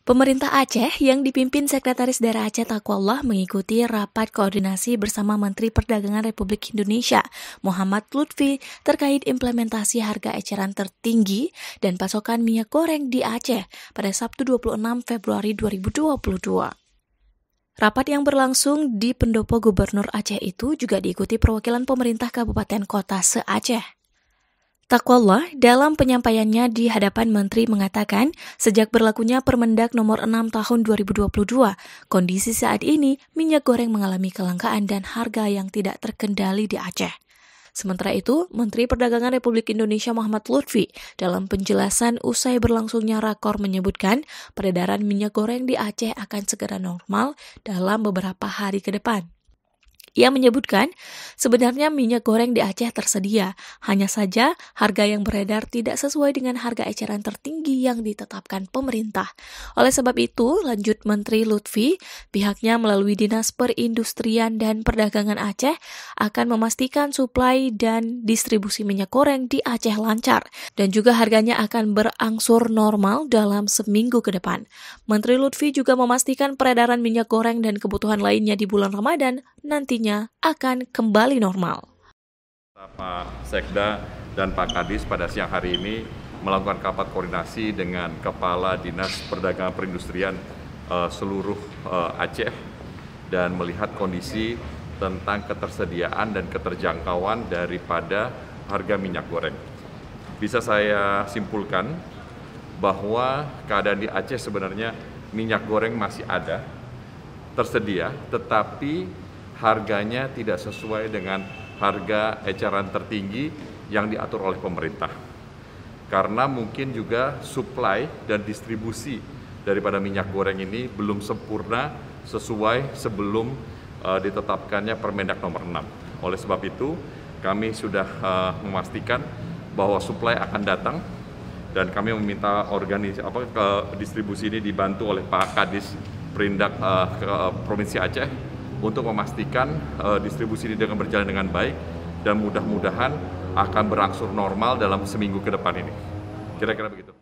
Pemerintah Aceh yang dipimpin Sekretaris Daerah Aceh Takwallah mengikuti rapat koordinasi bersama Menteri Perdagangan Republik Indonesia Muhammad Lutfi terkait implementasi harga eceran tertinggi dan pasokan minyak goreng di Aceh pada Sabtu 26 Februari 2022. Rapat yang berlangsung di pendopo Gubernur Aceh itu juga diikuti perwakilan pemerintah kabupaten kota se-Aceh. Takwallah dalam penyampaiannya di hadapan menteri mengatakan, sejak berlakunya Permendak nomor 6 tahun 2022, kondisi saat ini minyak goreng mengalami kelangkaan dan harga yang tidak terkendali di Aceh. Sementara itu, Menteri Perdagangan Republik Indonesia Muhammad Lutfi dalam penjelasan usai berlangsungnya rakor menyebutkan peredaran minyak goreng di Aceh akan segera normal dalam beberapa hari ke depan. Ia menyebutkan, sebenarnya minyak goreng di Aceh tersedia, hanya saja harga yang beredar tidak sesuai dengan harga eceran tertinggi yang ditetapkan pemerintah. Oleh sebab itu, lanjut Menteri Lutfi, pihaknya melalui Dinas Perindustrian dan Perdagangan Aceh akan memastikan suplai dan distribusi minyak goreng di Aceh lancar dan juga harganya akan berangsur normal dalam seminggu ke depan. Menteri Lutfi juga memastikan peredaran minyak goreng dan kebutuhan lainnya di bulan Ramadan nantinya akan kembali normal. Pak Sekda dan Pak Kadis pada siang hari ini melakukan rapat koordinasi dengan Kepala Dinas Perdagangan Perindustrian eh, seluruh eh, Aceh dan melihat kondisi tentang ketersediaan dan keterjangkauan daripada harga minyak goreng. Bisa saya simpulkan bahwa keadaan di Aceh sebenarnya minyak goreng masih ada, tersedia, tetapi harganya tidak sesuai dengan harga eceran tertinggi yang diatur oleh pemerintah. Karena mungkin juga supply dan distribusi daripada minyak goreng ini belum sempurna sesuai sebelum uh, ditetapkannya Permendak nomor 6. Oleh sebab itu, kami sudah uh, memastikan bahwa supply akan datang dan kami meminta organisasi apa ke distribusi ini dibantu oleh Pak Kadis Perindak uh, ke, uh, Provinsi Aceh untuk memastikan uh, distribusi ini dengan berjalan dengan baik dan mudah-mudahan akan berangsur normal dalam seminggu ke depan ini. Kira-kira begitu.